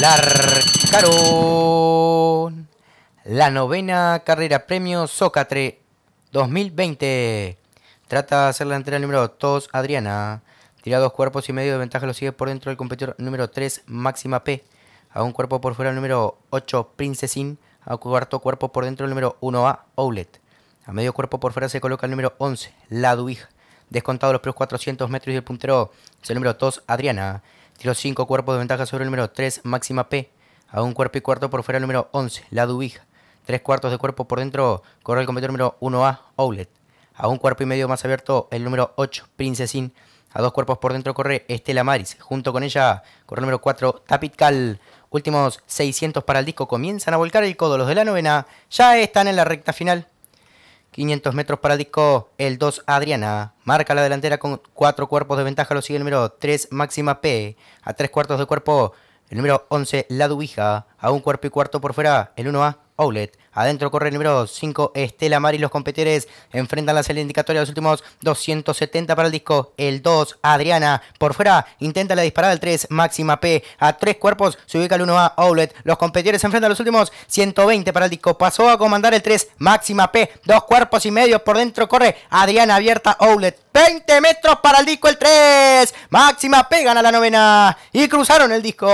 la novena carrera premio Socatre 2020. Trata de hacer la entera número 2, Adriana. Tira dos cuerpos y medio de ventaja, lo sigue por dentro el competidor número 3, Máxima P. A un cuerpo por fuera el número 8, Princesin. A cuarto cuerpo por dentro el número 1A, Oulet. A medio cuerpo por fuera se coloca el número 11, La Descontado los primeros 400 metros y el puntero es el número 2, Adriana. Tiró 5 cuerpos de ventaja sobre el número 3, máxima P. A un cuerpo y cuarto por fuera el número 11, la Dubija. Tres cuartos de cuerpo por dentro, corre el competidor número 1A, Owlet. A un cuerpo y medio más abierto, el número 8, Princesin. A dos cuerpos por dentro corre Estela Maris. Junto con ella corre el número 4, Cal. Últimos 600 para el disco. Comienzan a volcar el codo. Los de la novena ya están en la recta final. 500 metros para disco, el 2 Adriana. Marca la delantera con 4 cuerpos de ventaja, lo sigue el número 3 Máxima P. A 3 cuartos de cuerpo, el número 11 La Dubija a un cuerpo y cuarto por fuera, el 1A Oulet. Adentro corre el número 5, Estela y Los competidores enfrentan la salida indicatoria de los últimos 270 para el disco. El 2, Adriana. Por fuera, intenta la disparada al 3, Máxima P. A tres cuerpos se ubica el 1A, Outlet. Los competidores enfrentan los últimos 120 para el disco. Pasó a comandar el 3, Máxima P. Dos cuerpos y medio por dentro corre Adriana Abierta, Oulet. 20 metros para el disco, el 3. Máxima P gana la novena. Y cruzaron el disco.